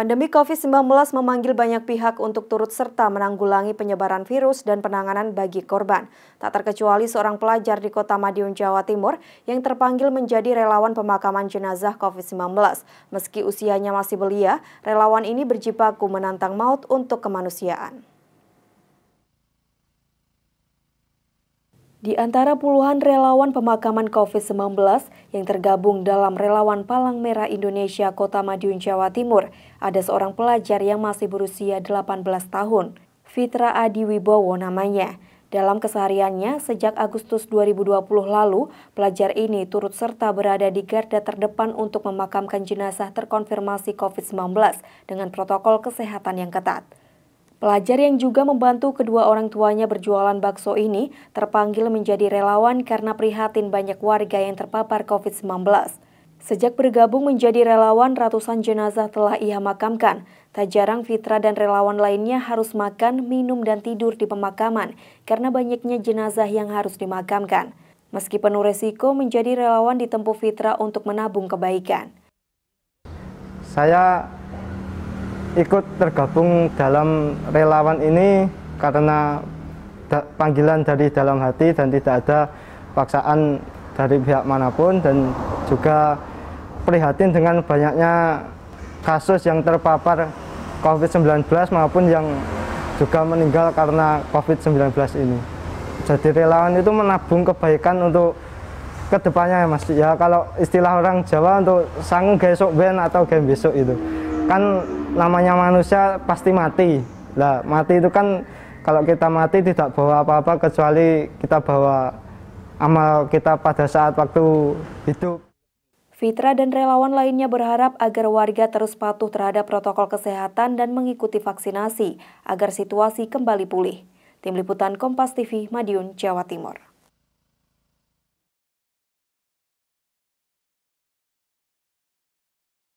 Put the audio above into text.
Pandemi COVID-19 memanggil banyak pihak untuk turut serta menanggulangi penyebaran virus dan penanganan bagi korban. Tak terkecuali seorang pelajar di kota Madiun, Jawa Timur yang terpanggil menjadi relawan pemakaman jenazah COVID-19. Meski usianya masih belia, relawan ini berjibaku menantang maut untuk kemanusiaan. Di antara puluhan relawan pemakaman COVID-19 yang tergabung dalam relawan Palang Merah Indonesia Kota Madiun, Jawa Timur, ada seorang pelajar yang masih berusia 18 tahun. Fitra Adi Wibowo namanya. Dalam kesehariannya, sejak Agustus 2020 lalu, pelajar ini turut serta berada di garda terdepan untuk memakamkan jenazah terkonfirmasi COVID-19 dengan protokol kesehatan yang ketat. Pelajar yang juga membantu kedua orang tuanya berjualan bakso ini terpanggil menjadi relawan karena prihatin banyak warga yang terpapar COVID-19. Sejak bergabung menjadi relawan, ratusan jenazah telah ia makamkan. Tak jarang Fitra dan relawan lainnya harus makan, minum, dan tidur di pemakaman karena banyaknya jenazah yang harus dimakamkan. Meski penuh resiko, menjadi relawan ditempuh Fitra untuk menabung kebaikan. Saya ikut tergabung dalam relawan ini karena da panggilan dari dalam hati dan tidak ada paksaan dari pihak manapun dan juga prihatin dengan banyaknya kasus yang terpapar COVID-19 maupun yang juga meninggal karena COVID-19 ini. Jadi relawan itu menabung kebaikan untuk kedepannya ya mas. Ya kalau istilah orang Jawa untuk sangu besok ben atau game besok itu. Kan namanya manusia pasti mati. Lah, mati itu kan kalau kita mati tidak bawa apa-apa kecuali kita bawa amal kita pada saat waktu hidup. Fitra dan relawan lainnya berharap agar warga terus patuh terhadap protokol kesehatan dan mengikuti vaksinasi agar situasi kembali pulih. Tim Liputan Kompas TV, Madiun, Jawa Timur.